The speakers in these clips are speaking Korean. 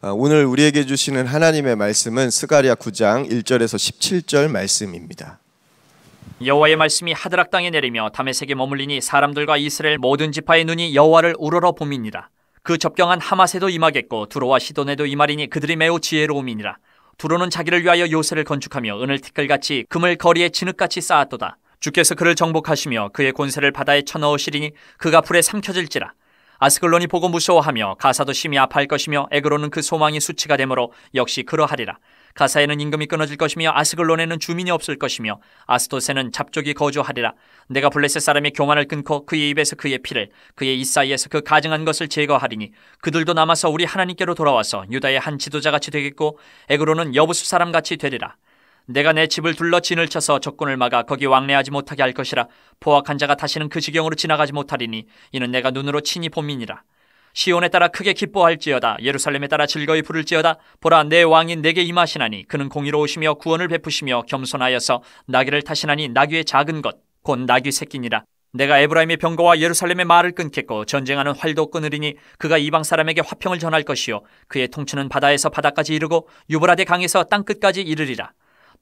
어, 오늘 우리에게 주시는 하나님의 말씀은 스가랴 9장 1절에서 17절 말씀입니다. 여호와의 말씀이 하드락 땅에 내리며 다메섹에 머물리니 사람들과 이스라엘 모든 지파의 눈이 여호와를 우러러 봄이니라. 그 접경한 하마세도 임하겠고 두로와 시돈에도 임하리니 그들이 매우 지혜로움이니라. 두로는 자기를 위하여 요새를 건축하며 은을 티끌같이 금을 거리에 진흙같이 쌓았도다. 주께서 그를 정복하시며 그의 곤세를 바다에 쳐넣으시리니 그가 불에 삼켜질지라. 아스글론이 보고 무서워하며 가사도 심히 아파할 것이며 에그로는 그 소망이 수치가 되므로 역시 그러하리라. 가사에는 임금이 끊어질 것이며 아스글론에는 주민이 없을 것이며 아스토세는 잡족이 거주하리라. 내가 블레셋 사람의 교만을 끊고 그의 입에서 그의 피를 그의 이 사이에서 그 가증한 것을 제거하리니 그들도 남아서 우리 하나님께로 돌아와서 유다의 한 지도자같이 되겠고 에그로는 여부수 사람같이 되리라. 내가 내 집을 둘러 진을 쳐서 적군을 막아 거기 왕래하지 못하게 할 것이라 포악한 자가 다시는 그 지경으로 지나가지 못하리니 이는 내가 눈으로 친히 봄이니라 시온에 따라 크게 기뻐할지어다 예루살렘에 따라 즐거이 부를지어다 보라 내 왕이 내게 임하시나니 그는 공의로우시며 구원을 베푸시며 겸손하여서 나귀를 타시나니 나귀의 작은 것 곧 나귀 새끼니라 내가 에브라임의 병거와 예루살렘의 말을 끊겠고 전쟁하는 활도 끊으리니 그가 이방 사람에게 화평을 전할 것이요 그의 통치는 바다에서 바다까지 이르고 유브라데 강에서 땅 끝까지 이르리라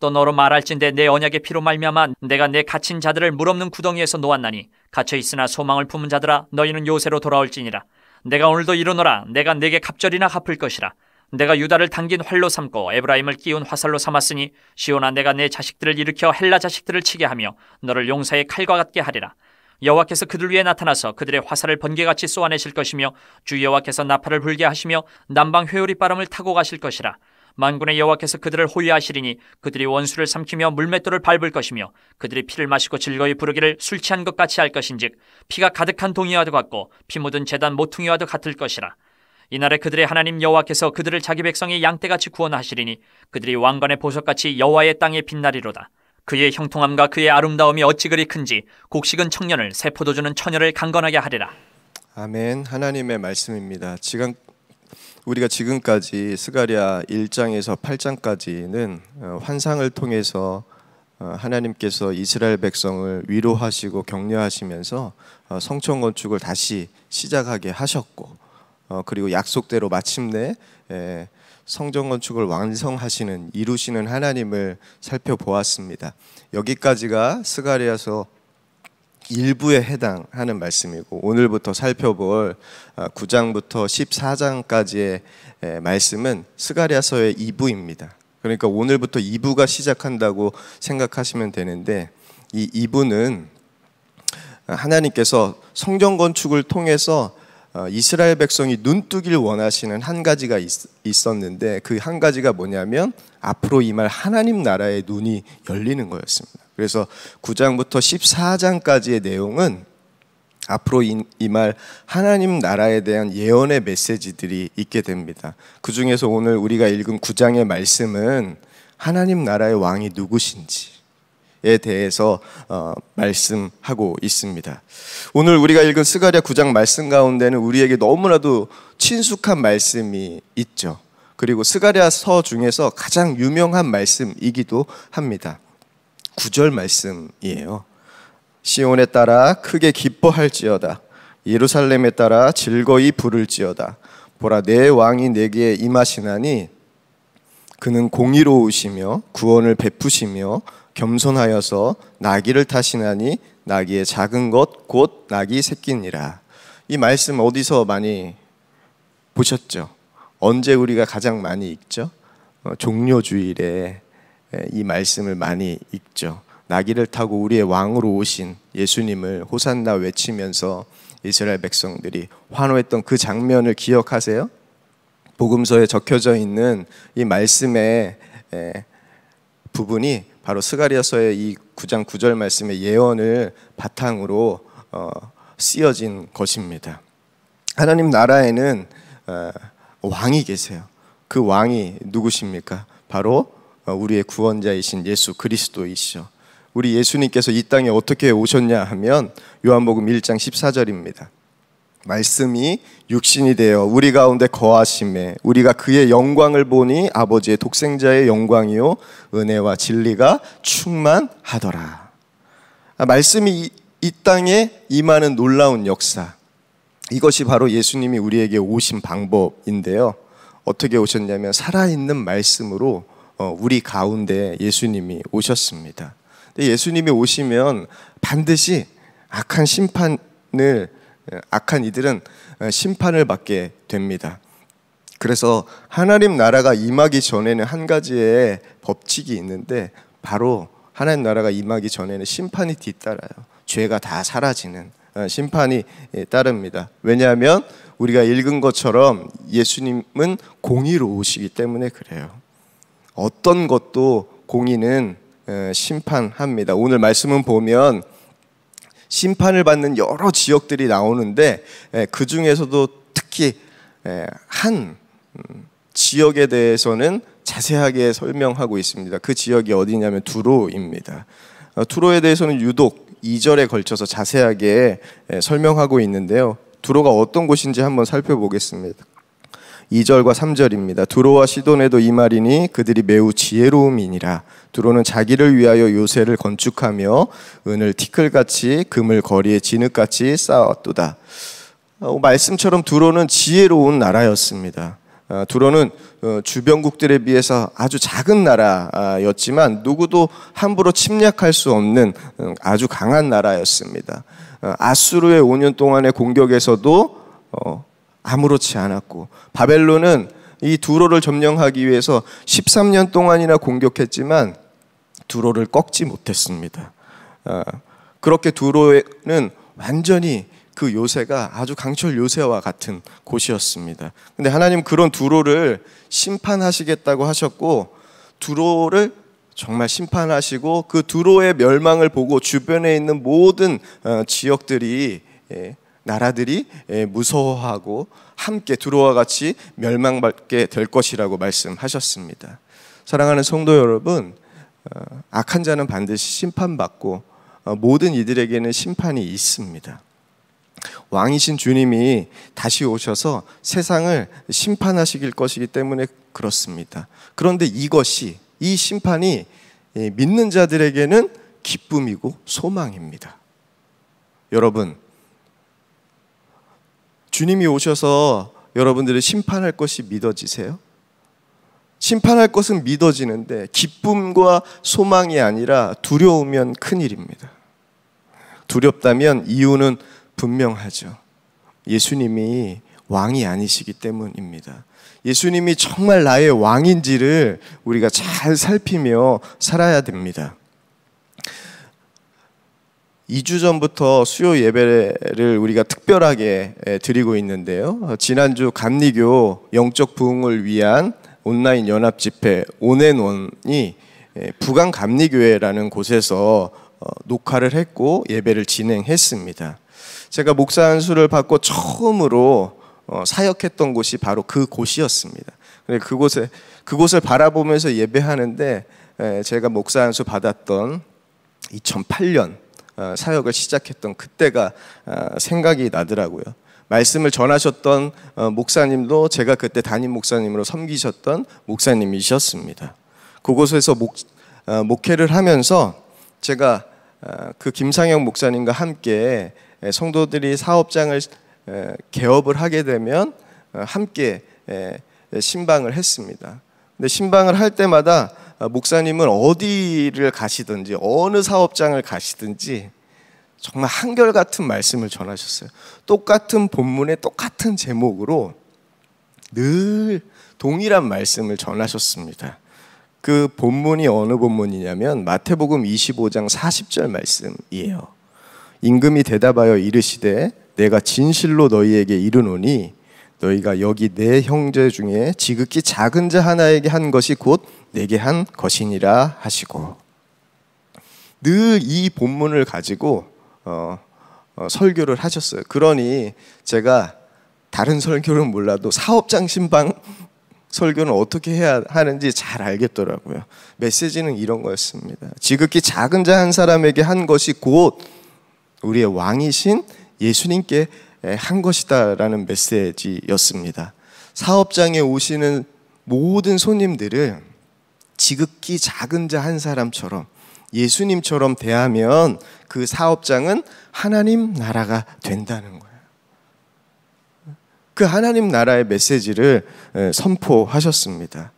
또 너로 말할진대 내 언약의 피로 말미암아 내가 내 갇힌 자들을 물없는 구덩이에서 놓았나니 갇혀 있으나 소망을 품은 자들아 너희는 요새로 돌아올지니라 내가 오늘도 이어노라 내가 내게 갑절이나 갚을 것이라 내가 유다를 당긴 활로 삼고 에브라임을 끼운 화살로 삼았으니 시온아 내가 내 자식들을 일으켜 헬라 자식들을 치게 하며 너를 용사의 칼과 같게 하리라 여호와께서 그들 위에 나타나서 그들의 화살을 번개같이 쏘아내실 것이며 주 여호와께서 나팔을 불게 하시며 남방 회오리 바람을 타고 가실 것이라 만군의 여호와께서 그들을 호위하시리니 그들이 원수를 삼키며 물맷돌을 밟을 것이며 그들이 피를 마시고 즐거이 부르기를 술 취한 것 같이 할 것인즉 피가 가득한 동이와도 같고 피 묻은 재단 모퉁이와도 같을 것이라 이날에 그들의 하나님 여호와께서 그들을 자기 백성의 양떼같이 구원하시리니 그들이 왕관의 보석같이 여호와의 땅에 빛나리로다 그의 형통함과 그의 아름다움이 어찌 그리 큰지 곡식은 청년을 새 포도주는 처녀를 강건하게 하리라 아멘 하나님의 말씀입니다 지금 우리가 지금까지 스가랴 1장에서 8장까지는 어, 환상을 통해서 어, 하나님께서 이스라엘 백성을 위로하시고 격려하시면서 어, 성전 건축을 다시 시작하게 하셨고 그리고 약속대로 마침내 성전 건축을 완성하시는 이루시는 하나님을 살펴보았습니다. 여기까지가 스가랴서 일부에 해당하는 말씀이고 오늘부터 살펴볼 9장부터 아, 14장까지의 말씀은 스가리아서의 2부입니다. 그러니까 오늘부터 2부가 시작한다고 생각하시면 되는데 이 2부는 아, 하나님께서 성전 건축을 통해서 어, 이스라엘 백성이 눈뜨길 원하시는 한 가지가 있, 었는데 그 한 가지가 뭐냐면 앞으로 이 말 하나님 나라의 눈이 열리는 거였습니다. 그래서 9장부터 14장까지의 내용은 앞으로 이 말 하나님 나라에 대한 예언의 메시지들이 있게 됩니다. 그 중에서 오늘 우리가 읽은 9장의 말씀은 하나님 나라의 왕이 누구신지 에 대해서 어, 말씀하고 있습니다. 오늘 우리가 읽은 스가랴 9장 말씀 가운데는 우리에게 너무나도 친숙한 말씀이 있죠. 그리고 스가랴서 중에서 가장 유명한 말씀이기도 합니다. 9절 말씀이에요. 시온에 따라 크게 기뻐할지어다. 예루살렘에 따라 즐거이 부를지어다. 보라 내 왕이 내게 임하시나니 그는 공의로우시며 구원을 베푸시며 겸손하여서 나귀를 타시나니 나귀의 작은 것 곧 나귀 새끼니라. 이 말씀 어디서 많이 보셨죠? 언제 우리가 가장 많이 읽죠? 어, 종료 주일에 이 말씀을 많이 읽죠. 나귀를 타고 우리의 왕으로 오신 예수님을 호산나 외치면서 이스라엘 백성들이 환호했던 그 장면을 기억하세요? 복음서에 적혀져 있는 이 말씀의 부분이 바로 스가리아서의 이 9장 9절 말씀의 예언을 바탕으로 어, 쓰여진 것입니다. 하나님 나라에는 어, 왕이 계세요. 그 왕이 누구십니까? 바로 어, 우리의 구원자이신 예수 그리스도이시죠. 우리 예수님께서 이 땅에 어떻게 오셨냐 하면 요한복음 1장 14절입니다. 말씀이 육신이 되어 우리 가운데 거하심에 우리가 그의 영광을 보니 아버지의 독생자의 영광이요 은혜와 진리가 충만하더라. 아, 말씀이 이, 이 땅에 임하는 놀라운 역사. 이것이 바로 예수님이 우리에게 오신 방법인데요. 어떻게 오셨냐면 살아있는 말씀으로 어, 우리 가운데 예수님이 오셨습니다. 예수님이 오시면 반드시 악한 심판을 예, 악한 이들은 예, 심판을 받게 됩니다. 그래서 하나님 나라가 임하기 전에는 한 가지의 법칙이 있는데 바로 하나님 나라가 임하기 전에는 심판이 뒤따라요. 죄가 다 사라지는 예, 심판이 따릅니다. 왜냐하면 우리가 읽은 것처럼 예수님은 공의로우시기 때문에 그래요. 어떤 것도 공의는 심판합니다. 오늘 말씀은 보면 심판을 받는 여러 지역들이 나오는데 예, 그 중에서도 특히 예, 한 음, 지역에 대해서는 자세하게 설명하고 있습니다. 그 지역이 어디냐면 두로입니다. 어, 두로에 대해서는 유독 2절에 걸쳐서 자세하게 예, 설명하고 있는데요. 두로가 어떤 곳인지 한번 살펴보겠습니다. 2절과 3절입니다. 두로와 시돈에도 이 말이니 그들이 매우 지혜로움이니라. 두로는 자기를 위하여 요새를 건축하며 은을 티끌같이 금을 거리에 진흙같이 쌓았도다. 어, 말씀처럼 두로는 지혜로운 나라였습니다. 어, 두로는 어, 주변국들에 비해서 아주 작은 나라였지만 누구도 함부로 침략할 수 없는 음, 아주 강한 나라였습니다. 아수르의 5년 동안의 공격에서도 아무렇지 않았고 바벨론은 이 두로를 점령하기 위해서 13년 동안이나 공격했지만 두로를 꺾지 못했습니다. 어, 그렇게 두로는 완전히 그 요새가 아주 강철 요새와 같은 곳이었습니다. 근데 하나님 그런 두로를 심판하시겠다고 하셨고 두로를 정말 심판하시고 그 두로의 멸망을 보고 주변에 있는 모든 어, 지역들이 예, 나라들이 예, 무서워하고 함께 두로와 같이 멸망받게 될 것이라고 말씀하셨습니다. 사랑하는 성도 여러분, 어, 악한 자는 반드시 심판받고 어, 모든 이들에게는 심판이 있습니다. 왕이신 주님이 다시 오셔서 세상을 심판하시길 것이기 때문에 그렇습니다. 그런데 이것이 이 심판이 예, 믿는 자들에게는 기쁨이고 소망입니다. 여러분, 주님이 오셔서 여러분들을 심판할 것이 믿어지세요? 심판할 것은 믿어지는데 기쁨과 소망이 아니라 두려우면 큰일입니다. 두렵다면 이유는 분명하죠. 예수님이 왕이 아니시기 때문입니다. 예수님이 정말 나의 왕인지를 우리가 잘 살피며 살아야 됩니다. 2주 전부터 수요 예배를 우리가 특별하게 예, 드리고 있는데요. 어, 지난주 감리교 영적 부흥을 위한 온라인 연합 집회 온앤온이 예, 부강 감리교회라는 곳에서 어, 녹화를 했고 예배를 진행했습니다. 제가 목사 안수를 받고 처음으로 어, 사역했던 곳이 바로 그 곳이었습니다. 그곳에 그곳을 바라보면서 예배하는데 예, 제가 목사 안수 받았던 2008년 어, 사역을 시작했던 그때가 어, 생각이 나더라고요. 말씀을 전하셨던 어, 목사님도 제가 그때 담임 목사님으로 섬기셨던 목사님이셨습니다. 그곳에서 목, 목회를 하면서 제가 그 김상영 목사님과 함께 성도들이 사업장을 개업을 하게 되면 함께 신방을 했습니다. 근데 신방을 할 때마다 아, 목사님은 어디를 가시든지 어느 사업장을 가시든지 정말 한결같은 말씀을 전하셨어요. 똑같은 본문에 똑같은 제목으로 늘 동일한 말씀을 전하셨습니다. 그 본문이 어느 본문이냐면 마태복음 25장 40절 말씀이에요. 임금이 대답하여 이르시되 내가 진실로 너희에게 이르노니 너희가 여기 내 형제 중에 지극히 작은 자 하나에게 한 것이 곧 내게 한 것이니라 하시고 늘 이 본문을 가지고 어, 어, 설교를 하셨어요. 그러니 제가 다른 설교는 몰라도 사업장 신방 설교는 어떻게 해야 하는지 잘 알겠더라고요. 메시지는 이런 거였습니다. 지극히 작은 자 한 사람에게 한 것이 곧 우리의 왕이신 예수님께 예, 한 것이다라는 메시지였습니다. 사업장에 오시는 모든 손님들을 지극히 작은 자 한 사람처럼 예수님처럼 대하면 그 사업장은 하나님 나라가 된다는 거예요. 그 하나님 나라의 메시지를 예, 선포하셨습니다.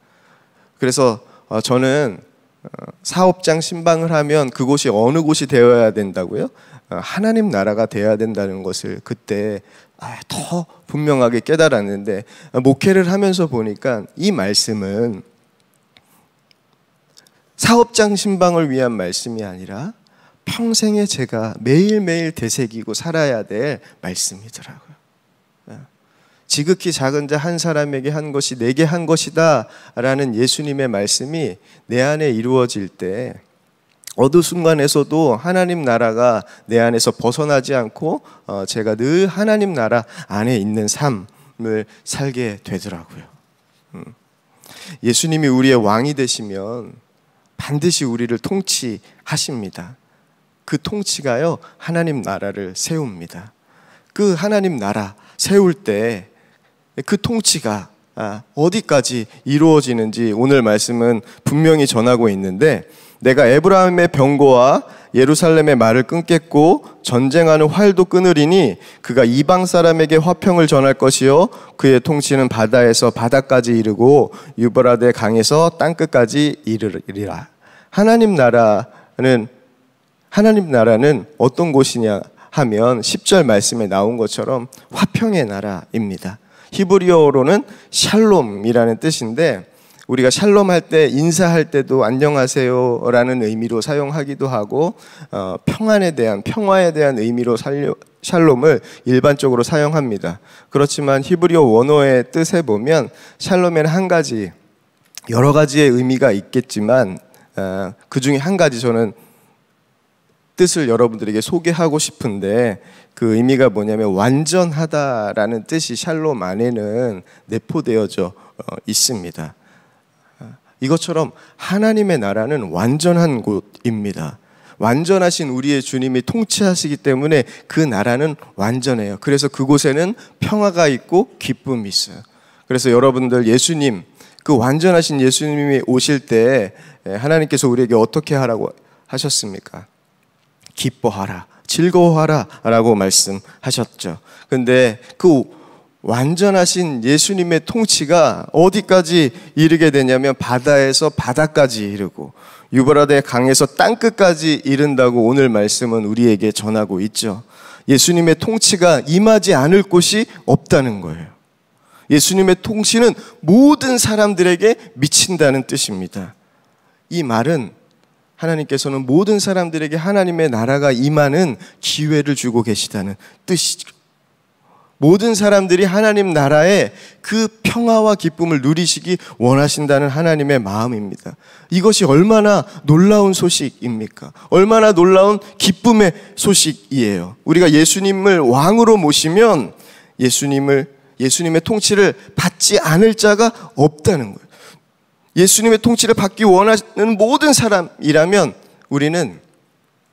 그래서 어, 저는 어, 사업장 신방을 하면 그곳이 어느 곳이 되어야 된다고요? 어, 하나님 나라가 돼야 된다는 것을 그때 아, 더 분명하게 깨달았는데 어, 목회를 하면서 보니까 이 말씀은 사업장 신방을 위한 말씀이 아니라 평생에 제가 매일매일 되새기고 살아야 될 말씀이더라고요. 어, 지극히 작은 자 한 사람에게 한 것이 내게 한 것이다 라는 예수님의 말씀이 내 안에 이루어질 때 어느 순간에서도 하나님 나라가 내 안에서 벗어나지 않고 어, 제가 늘 하나님 나라 안에 있는 삶을 살게 되더라고요. 음. 예수님이 우리의 왕이 되시면 반드시 우리를 통치하십니다. 그 통치가요 하나님 나라를 세웁니다. 그 하나님 나라 세울 때 그 통치가 아, 어디까지 이루어지는지 오늘 말씀은 분명히 전하고 있는데 내가 에브라임의 병고와 예루살렘의 말을 끊겠고 전쟁하는 활도 끊으리니 그가 이방 사람에게 화평을 전할 것이요 그의 통치는 바다에서 바다까지 이르고 유버라데 강에서 땅끝까지 이르리라. 하나님 나라는 하나님 나라는 어떤 곳이냐 하면 10절 말씀에 나온 것처럼 화평의 나라입니다. 히브리어로는 샬롬이라는 뜻인데 우리가 샬롬 할 때 인사할 때도 안녕하세요라는 의미로 사용하기도 하고 어, 평안에 대한 평화에 대한 의미로 살려, 샬롬을 일반적으로 사용합니다. 그렇지만 히브리어 원어의 뜻에 보면 샬롬에는 한 가지 여러 가지의 의미가 있겠지만 어, 그 중에 한 가지 저는 뜻을 여러분들에게 소개하고 싶은데 그 의미가 뭐냐면 완전하다라는 뜻이 샬롬 안에는 내포되어져 어, 있습니다. 이것처럼 하나님의 나라는 완전한 곳입니다. 완전하신 우리의 주님이 통치하시기 때문에 그 나라는 완전해요. 그래서 그곳에는 평화가 있고 기쁨이 있어요. 그래서 여러분들 예수님, 그 완전하신 예수님이 오실 때 예, 하나님께서 우리에게 어떻게 하라고 하셨습니까? 기뻐하라, 즐거워하라 라고 말씀하셨죠. 근데 그 완전하신 예수님의 통치가 어디까지 이르게 되냐면 바다에서 바다까지 이르고 유버라데 강에서 땅끝까지 이른다고 오늘 말씀은 우리에게 전하고 있죠. 예수님의 통치가 임하지 않을 곳이 없다는 거예요. 예수님의 통치는 모든 사람들에게 미친다는 뜻입니다. 이 말은 하나님께서는 모든 사람들에게 하나님의 나라가 임하는 기회를 주고 계시다는 뜻이, 죠 모든 사람들이 하나님 나라의 그 평화와 기쁨을 누리시기 원하신다는 하나님의 마음입니다. 이것이 얼마나 놀라운 소식입니까? 얼마나 놀라운 기쁨의 소식이에요. 우리가 예수님을 왕으로 모시면 예수님을 예수님의 통치를 받지 않을 자가 없다는 거예요. 예수님의 통치를 받기 원하는 모든 사람이라면 우리는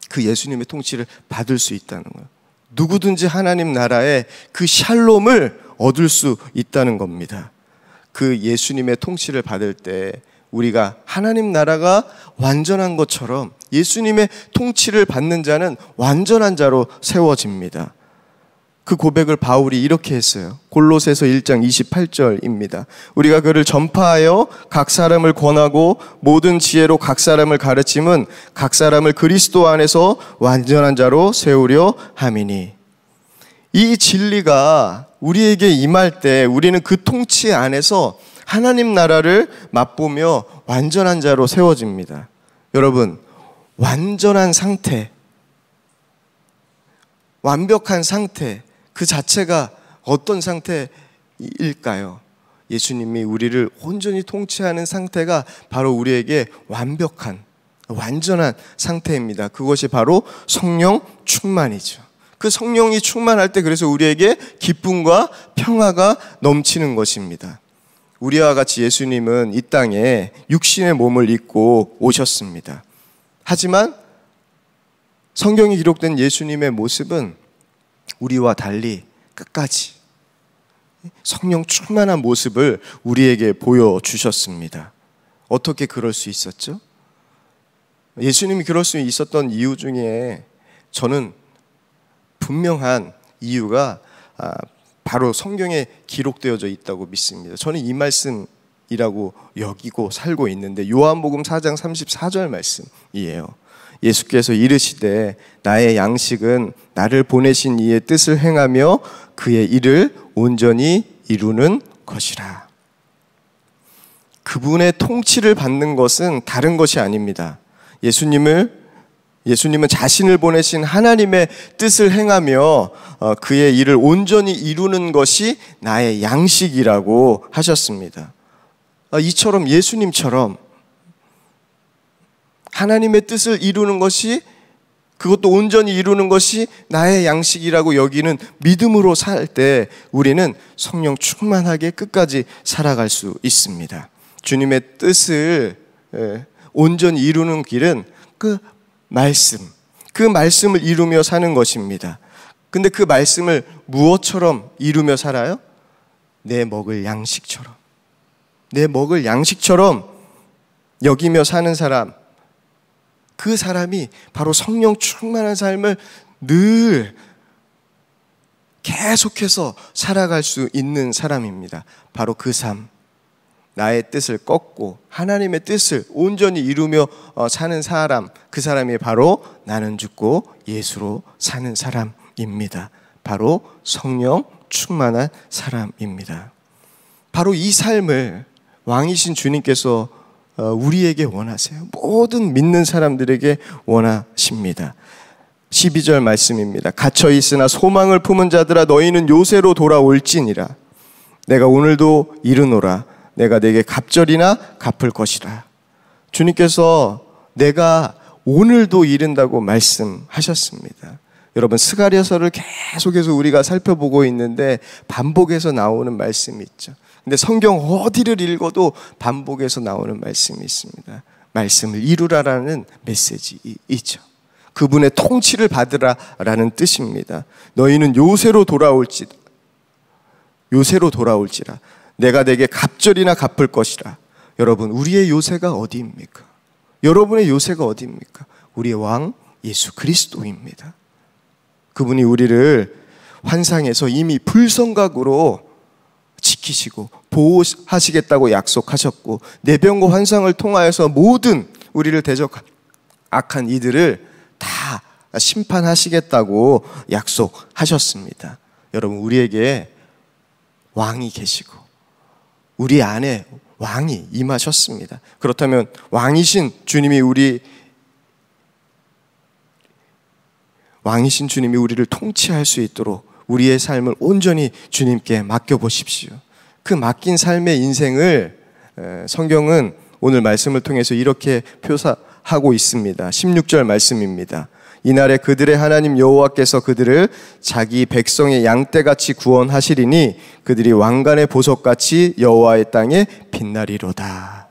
그 예수님의 통치를 받을 수 있다는 거예요. 누구든지 하나님 나라의 그 샬롬을 얻을 수 있다는 겁니다. 그 예수님의 통치를 받을 때 우리가 하나님 나라가 완전한 것처럼 예수님의 통치를 받는 자는 완전한 자로 세워집니다. 그 고백을 바울이 이렇게 했어요. 골로새서 1장 28절입니다. 우리가 그를 전파하여 각 사람을 권하고 모든 지혜로 각 사람을 가르침은 각 사람을 그리스도 안에서 완전한 자로 세우려 함이니 이 진리가 우리에게 임할 때 우리는 그 통치 안에서 하나님 나라를 맛보며 완전한 자로 세워집니다. 여러분, 완전한 상태 완벽한 상태 그 자체가 어떤 상태일까요? 예수님이 우리를 온전히 통치하는 상태가 바로 우리에게 완벽한, 완전한 상태입니다. 그것이 바로 성령 충만이죠. 그 성령이 충만할 때 그래서 우리에게 기쁨과 평화가 넘치는 것입니다. 우리와 같이 예수님은 이 땅에 육신의 몸을 입고 오셨습니다. 하지만 성경이 기록된 예수님의 모습은 우리와 달리 끝까지 성령 충만한 모습을 우리에게 보여주셨습니다. 어떻게 그럴 수 있었죠? 예수님이 그럴 수 있었던 이유 중에 저는 분명한 이유가 아, 바로 성경에 기록되어져 있다고 믿습니다. 저는 이 말씀이라고 여기고 살고 있는데 요한복음 4장 34절 말씀이에요. 예수께서 이르시되 나의 양식은 나를 보내신 이의 뜻을 행하며 그의 일을 온전히 이루는 것이라. 그분의 통치를 받는 것은 다른 것이 아닙니다. 예수님을 예수님은 자신을 보내신 하나님의 뜻을 행하며 어, 그의 일을 온전히 이루는 것이 나의 양식이라고 하셨습니다. 어, 이처럼 예수님처럼 하나님의 뜻을 이루는 것이 그것도 온전히 이루는 것이 나의 양식이라고 여기는 믿음으로 살 때 우리는 성령 충만하게 끝까지 살아갈 수 있습니다. 주님의 뜻을 예, 온전히 이루는 길은 그 말씀, 그 말씀을 이루며 사는 것입니다. 근데 그 말씀을 무엇처럼 이루며 살아요? 내 먹을 양식처럼. 내 먹을 양식처럼 여기며 사는 사람, 그 사람이 바로 성령 충만한 삶을 늘 계속해서 살아갈 수 있는 사람입니다. 바로 그 삶. 나의 뜻을 꺾고 하나님의 뜻을 온전히 이루며 어, 사는 사람, 그 사람이 바로 나는 죽고 예수로 사는 사람입니다. 바로 성령 충만한 사람입니다. 바로 이 삶을 왕이신 주님께서 어, 우리에게 원하세요. 모든 믿는 사람들에게 원하십니다. 12절 말씀입니다. 갇혀 있으나 소망을 품은 자들아 너희는 요새로 돌아올지니라. 내가 오늘도 이르노라. 내가 내게 갑절이나 갚을 것이라. 주님께서 내가 오늘도 이른다고 말씀하셨습니다. 여러분 스가랴서를 계속해서 우리가 살펴보고 있는데 반복해서 나오는 말씀이 있죠. 근데 성경 어디를 읽어도 반복해서 나오는 말씀이 있습니다. 말씀을 이루라라는 메시지 있죠. 그분의 통치를 받으라라는 뜻입니다. 너희는 요새로 돌아올지 요새로 돌아올지라 내가 내게 갑절이나 갚을 것이라. 여러분 우리의 요새가 어디입니까? 여러분의 요새가 어디입니까? 우리의 왕 예수 그리스도입니다. 그분이 우리를 환상에서 이미 불성각으로 지키시고 보호하시겠다고 약속하셨고 내병고 환상을 통하여서 모든 우리를 대적한 악한 이들을 다 심판하시겠다고 약속하셨습니다. 여러분 우리에게 왕이 계시고 우리 안에 왕이 임하셨습니다. 그렇다면 왕이신 주님이 우리 왕이신 주님이 우리를 통치할 수 있도록 우리의 삶을 온전히 주님께 맡겨 보십시오. 그 맡긴 삶의 인생을 성경은 오늘 말씀을 통해서 이렇게 표사하고 있습니다. 16절 말씀입니다. 이날에 그들의 하나님 여호와께서 그들을 자기 백성의 양떼같이 구원하시리니 그들이 왕관의 보석같이 여호와의 땅에 빛나리로다.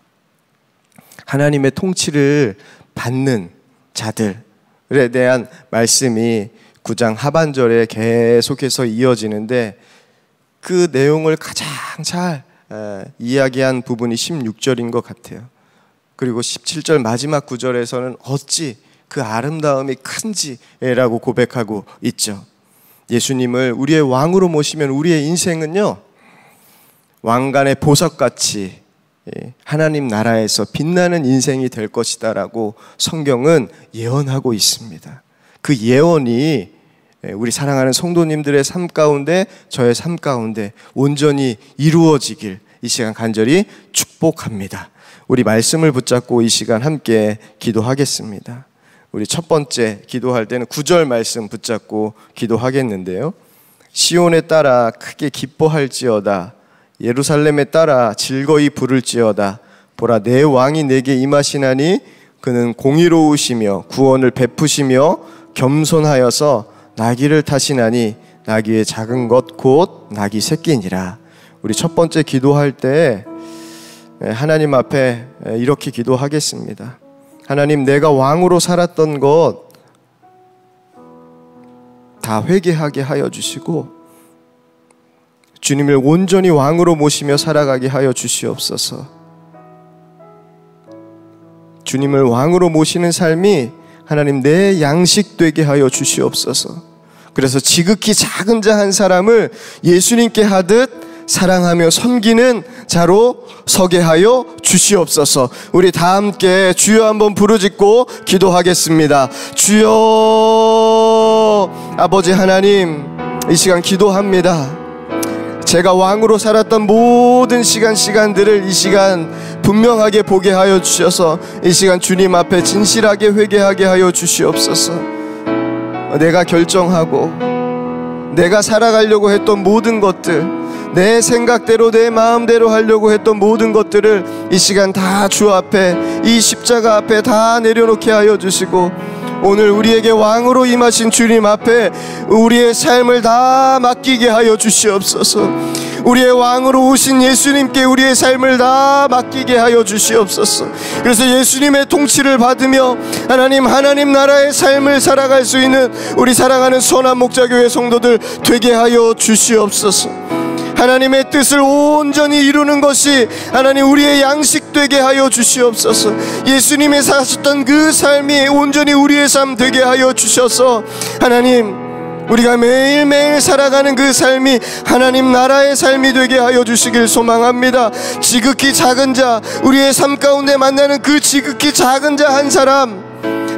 하나님의 통치를 받는 자들에 대한 말씀이 9장 하반절에 계속해서 이어지는데 그 내용을 가장 잘 이야기한 부분이 16절인 것 같아요. 그리고 17절 마지막 구절에서는 어찌 그 아름다움이 큰지라고 고백하고 있죠. 예수님을 우리의 왕으로 모시면 우리의 인생은요, 왕관의 보석같이 예, 하나님 나라에서 빛나는 인생이 될 것이다라고 성경은 예언하고 있습니다. 그 예언이 예, 우리 사랑하는 성도님들의 삶 가운데 저의 삶 가운데 온전히 이루어지길 이 시간 간절히 축복합니다. 우리 말씀을 붙잡고 이 시간 함께 기도하겠습니다. 우리 첫 번째 기도할 때는 구절 말씀 붙잡고 기도하겠는데요. 시온에 따라 크게 기뻐할지어다. 예루살렘에 따라 즐거이 부를지어다. 보라 내 왕이 내게 임하시나니 그는 공의로우시며 구원을 베푸시며 겸손하여서 나귀를 타시나니 나귀의 작은 것 곧 나귀 새끼니라. 우리 첫 번째 기도할 때 하나님 앞에 이렇게 기도하겠습니다. 하나님 내가 왕으로 살았던 것 다 회개하게 하여 주시고 주님을 온전히 왕으로 모시며 살아가게 하여 주시옵소서. 주님을 왕으로 모시는 삶이 하나님 내 양식 되게 하여 주시옵소서. 그래서 지극히 작은 자 한 사람을 예수님께 하듯 사랑하며 섬기는 자로 서게 하여 주시옵소서. 우리 다 함께 주여 한번 부르짖고 기도하겠습니다. 주여 아버지 하나님 이 시간 기도합니다. 제가 왕으로 살았던 모든 시간 시간들을 이 시간 분명하게 보게 하여 주셔서 이 시간 주님 앞에 진실하게 회개하게 하여 주시옵소서. 내가 결정하고 내가 살아가려고 했던 모든 것들 내 생각대로 내 마음대로 하려고 했던 모든 것들을 이 시간 다 주 앞에 이 십자가 앞에 다 내려놓게 하여 주시고 오늘 우리에게 왕으로 임하신 주님 앞에 우리의 삶을 다 맡기게 하여 주시옵소서. 우리의 왕으로 오신 예수님께 우리의 삶을 다 맡기게 하여 주시옵소서. 그래서 예수님의 통치를 받으며 하나님 하나님 나라의 삶을 살아갈 수 있는 우리 사랑하는 선한 목자교회 성도들 되게 하여 주시옵소서. 하나님의 뜻을 온전히 이루는 것이 하나님 우리의 양식 되게 하여 주시옵소서. 예수님의 사셨던 그 삶이 온전히 우리의 삶 되게 하여 주셔서 하나님 우리가 매일매일 살아가는 그 삶이 하나님 나라의 삶이 되게 하여 주시길 소망합니다. 지극히 작은 자, 우리의 삶 가운데 만나는 그 지극히 작은 자 한 사람,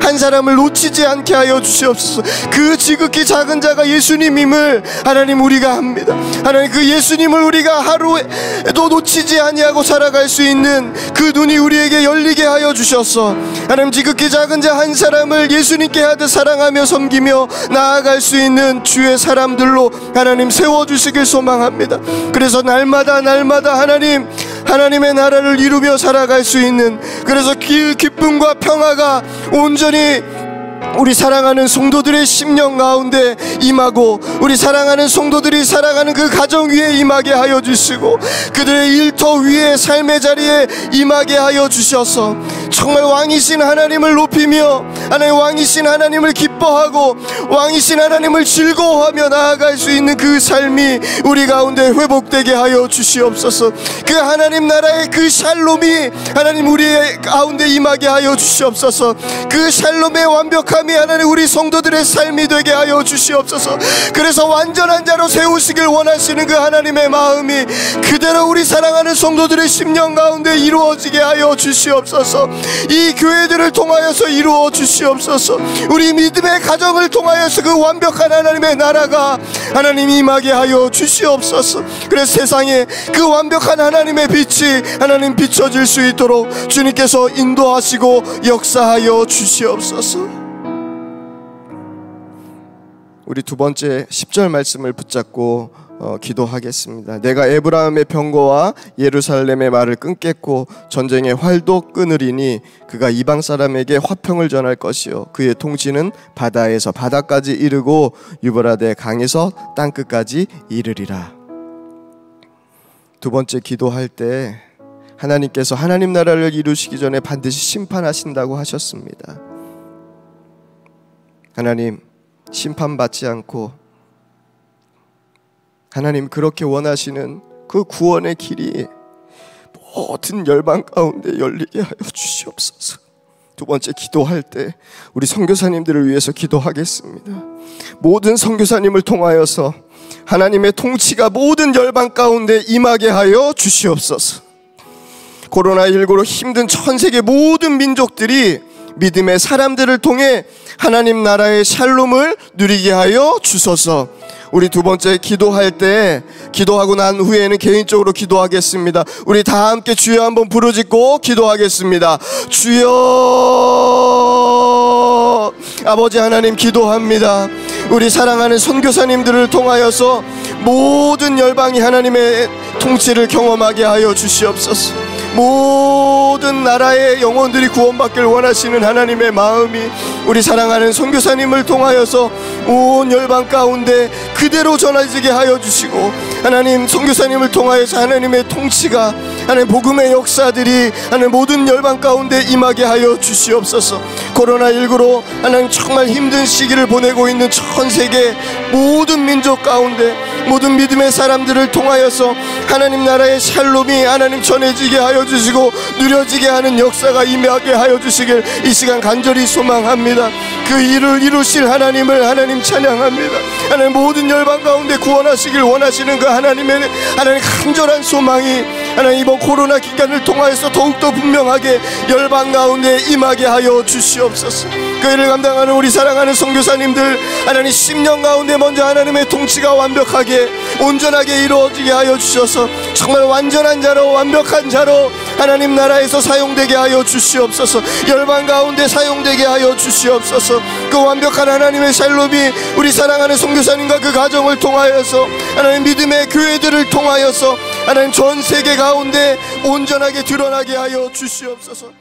한 사람을 놓치지 않게 하여 주시옵소서. 그 지극히 작은 자가 예수님임을 하나님 우리가 합니다. 하나님 그 예수님을 우리가 하루에도 놓치지 아니하고 살아갈 수 있는 그 눈이 우리에게 열리게 하여 주셔서 하나님 지극히 작은 자 한 사람을 예수님께 하듯 사랑하며 섬기며 나아갈 수 있는 주의 사람들로 하나님 세워 주시길 소망합니다. 그래서 날마다 날마다 하나님 하나님의 나라를 이루며 살아갈 수 있는 그래서 기, 기쁨과 평화가 온전히 우리 사랑하는 성도들의 심령 가운데 임하고 우리 사랑하는 성도들이 살아가는 그 가정 위에 임하게 하여 주시고 그들의 일터 위에 삶의 자리에 임하게 하여 주셔서 정말 왕이신 하나님을 높이며 하나님 왕이신 하나님을 기뻐하고 왕이신 하나님을 즐거워하며 나아갈 수 있는 그 삶이 우리 가운데 회복되게 하여 주시옵소서 그 하나님 나라의 그 샬롬이 하나님 우리 가운데 임하게 하여 주시옵소서 그 샬롬의 완벽한 감히 하나님 우리 성도들의 삶이 되게 하여 주시옵소서 그래서 완전한 자로 세우시길 원하시는 그 하나님의 마음이 그대로 우리 사랑하는 성도들의 심령 가운데 이루어지게 하여 주시옵소서 이 교회들을 통하여서 이루어 주시옵소서 우리 믿음의 가정을 통하여서 그 완벽한 하나님의 나라가 하나님 임하게 하여 주시옵소서 그래서 세상에 그 완벽한 하나님의 빛이 하나님 비춰질 수 있도록 주님께서 인도하시고 역사하여 주시옵소서 우리 두 번째 10절 말씀을 붙잡고 어, 기도하겠습니다. 내가 에브라함의 병거와 예루살렘의 말을 끊겠고 전쟁의 활도 끊으리니 그가 이방 사람에게 화평을 전할 것이요 그의 통치는 바다에서 바다까지 이르고 유브라데 강에서 땅 끝까지 이르리라. 두 번째 기도할 때 하나님께서 하나님 나라를 이루시기 전에 반드시 심판하신다고 하셨습니다. 하나님 심판받지 않고 하나님 그렇게 원하시는 그 구원의 길이 모든 열방 가운데 열리게 하여 주시옵소서. 두 번째 기도할 때 우리 선교사님들을 위해서 기도하겠습니다. 모든 선교사님을 통하여서 하나님의 통치가 모든 열방 가운데 임하게 하여 주시옵소서. 코로나19로 힘든 전 세계 모든 민족들이 믿음의 사람들을 통해 하나님 나라의 샬롬을 누리게 하여 주소서. 우리 두 번째 기도할 때 기도하고 난 후에는 개인적으로 기도하겠습니다. 우리 다 함께 주여 한번 부르짖고 기도하겠습니다. 주여 아버지 하나님 기도합니다. 우리 사랑하는 선교사님들을 통하여서 모든 열방이 하나님의 통치를 경험하게 하여 주시옵소서. 모든 나라의 영혼들이 구원받길 원하시는 하나님의 마음이 우리 사랑하는 선교사님을 통하여서 온 열방 가운데 그대로 전해지게 하여 주시고 하나님 선교사님을 통하여서 하나님의 통치가 하나님 복음의 역사들이 하나님 모든 열방 가운데 임하게 하여 주시옵소서 코로나19로 하나님 정말 힘든 시기를 보내고 있는 전 세계 모든 민족 가운데 모든 믿음의 사람들을 통하여서 하나님 나라의 샬롬이 하나님 전해지게 하여 하여 주시고 누려지게 하는 역사가 임하게 하여 주시길 이 시간 간절히 소망합니다. 그 일을 이루실 하나님을 하나님 찬양합니다. 하나님 모든 열방 가운데 구원하시길 원하시는 그 하나님의 하나님 간절한 소망이 하나님 이번 코로나 기간을 통하여서 더욱더 분명하게 열방 가운데 임하게 하여 주시옵소서 그 일을 감당하는 우리 사랑하는 성교사님들 하나님 10년 가운데 먼저 하나님의 통치가 완벽하게 온전하게 이루어지게 하여 주셔서 정말 완전한 자로 완벽한 자로 하나님 나라에서 사용되게 하여 주시옵소서 열방 가운데 사용되게 하여 주시옵소서 그 완벽한 하나님의 샬롬이 우리 사랑하는 성교사님과 그 가정을 통하여서 하나님 믿음의 교회들을 통하여서 하나님 전 세계 가운데 온전하게 드러나게 하여 주시옵소서.